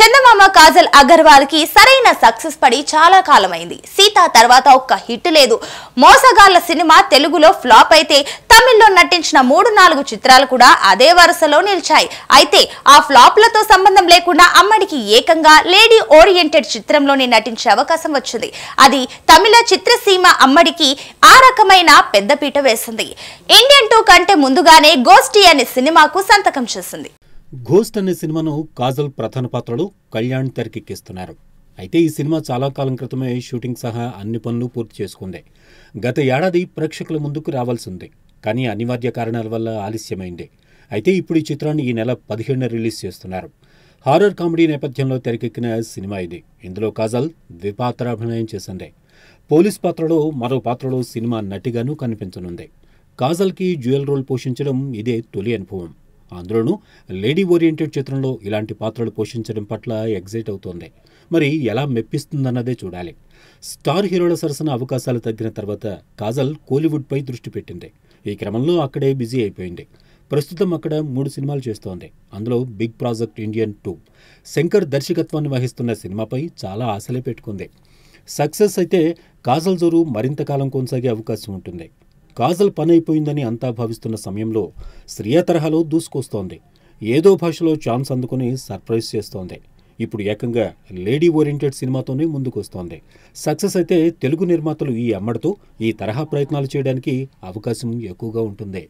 చందమామ కాజల్ అగర్వాల్ కి సరైన సక్సెస్ పడి చాలా కాలమైంది సీత తర్వాత ఒక్క హిట్ లేదు మోసగాళ్ల సినిమా తెలుగులో ఫ్లాప్ అయితే తమిళ్లో నటించిన మూడు నాలుగు చిత్రాలు కూడా అదే వరుసలో నిలిచాయి అయితే ఆ ఫ్లాప్లతో సంబంధం లేకుండా అమ్మడికి ఏకంగా లేడీ ఓరియంటెడ్ చిత్రంలోనే నటించే అవకాశం వచ్చింది అది తమిళ చిత్రసీమ అమ్మడికి ఆ రకమైన పెద్దపీట వేసింది ఇండియన్ టూ కంటే ముందుగానే గోస్టీ అనే సినిమాకు సంతకం చేసింది ఘోస్ట్ అనే సినిమాను కాజల్ ప్రధాన పాత్రలో కళ్యాణ్ తెరకెక్కిస్తున్నారు అయితే ఈ సినిమా చాలా కాలం క్రితమే షూటింగ్ సహా అన్ని పనులు పూర్తి చేసుకుంది గత ఏడాది ప్రేక్షకుల ముందుకు రావాల్సింది కానీ అనివార్య కారణాల వల్ల ఆలస్యమైంది అయితే ఇప్పుడు ఈ చిత్రాన్ని ఈ నెల పదిహేడున రిలీజ్ చేస్తున్నారు హారర్ కామెడీ నేపథ్యంలో తెరకెక్కిన సినిమా ఇది ఇందులో కాజల్ ద్విపాత్ర అభినయం చేసింది పోలీస్ పాత్రలో మరో పాత్రలో సినిమా నటిగాను కనిపించనుంది కాజల్కి జ్యువెల్ రోల్ పోషించడం ఇదే తొలి అనుభవం అందులోనూ లేడీ ఓరియంటెడ్ చిత్రంలో ఇలాంటి పాత్రలు పోషించడం పట్ల ఎగ్జైట్ అవుతోంది మరి ఎలా మెప్పిస్తుందన్నదే చూడాలి స్టార్ హీరోల సరసన అవకాశాలు తగ్గిన తర్వాత కాజల్ కోలీవుడ్పై దృష్టి పెట్టింది ఈ క్రమంలో అక్కడే బిజీ అయిపోయింది ప్రస్తుతం అక్కడ మూడు సినిమాలు చేస్తోంది అందులో big project Indian two Shankar దర్శకత్వాన్ని వహిస్తున్న సినిమాపై చాలా ఆశలే పెట్టుకుంది సక్సెస్ అయితే కాజల్ జోరు మరింత కాలం కొనసాగే అవకాశం ఉంటుంది కాజల్ పనైపోయిందని అంతా భావిస్తున్న సమయంలో శ్రియ తరహాలో దూసుకొస్తోంది ఏదో భాషలో ఛాన్స్ అందుకుని సర్ప్రైజ్ చేస్తోంది ఇప్పుడు ఏకంగా లేడీ ఓరియంటెడ్ సినిమాతోనే ముందుకొస్తోంది సక్సెస్ అయితే తెలుగు నిర్మాతలు ఈ అమ్మడితో ఈ తరహా ప్రయత్నాలు చేయడానికి అవకాశం ఎక్కువగా ఉంటుంది